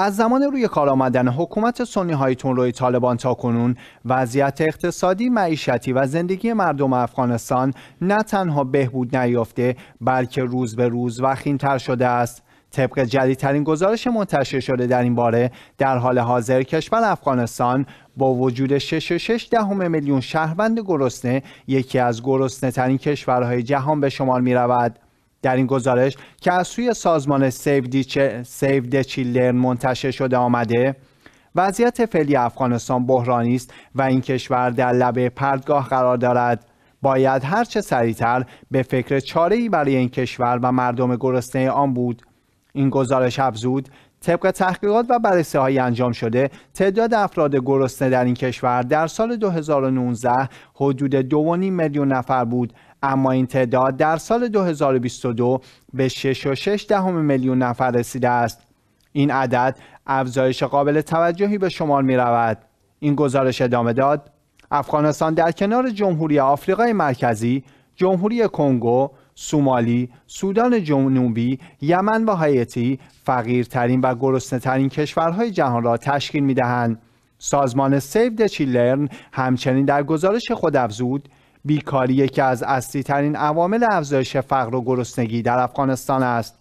از زمان روی کار آمدن حکومت سنی های روی طالبان تا کنون وضعیت اقتصادی، معیشتی و زندگی مردم افغانستان نه تنها بهبود نیافته بلکه روز به روز تر شده است. طبق جدیدترین گزارش منتشر شده در این باره در حال حاضر کشور افغانستان با وجود 6.6 دهم میلیون شهروند گرسنه یکی از گرسنه ترین کشورهای جهان به شمار می رود. در این گزارش که از سوی سازمان سیو د چیلدرن منتشر شده آمده وضعیت فعلی افغانستان بحرانی است و این کشور در لبه پردگاه قرار دارد باید هرچه سریعتر به فکر چاره‌ای برای این کشور و مردم گرسنه آن بود این گزارش افزود طبق تحقیقات و بررسی انجام شده تعداد افراد گرسنه در این کشور در سال 2019 حدود 2.5 میلیون نفر بود اما این تعداد در سال 2022 به 6.6 میلیون نفر رسیده است این عدد افزایش قابل توجهی به شمار می رود این گزارش ادامه داد افغانستان در کنار جمهوری آفریقای مرکزی جمهوری کنگو سومالی، سودان جنوبی، یمن و هایتی فقیرترین و گرسنهترین کشورهای جهان را تشکیل می دهند. سازمان سیو د چیلرن همچنین در گزارش خود افزود بیکاری یکی از اصلی ترین عوامل افزایش فقر و گرسنگی در افغانستان است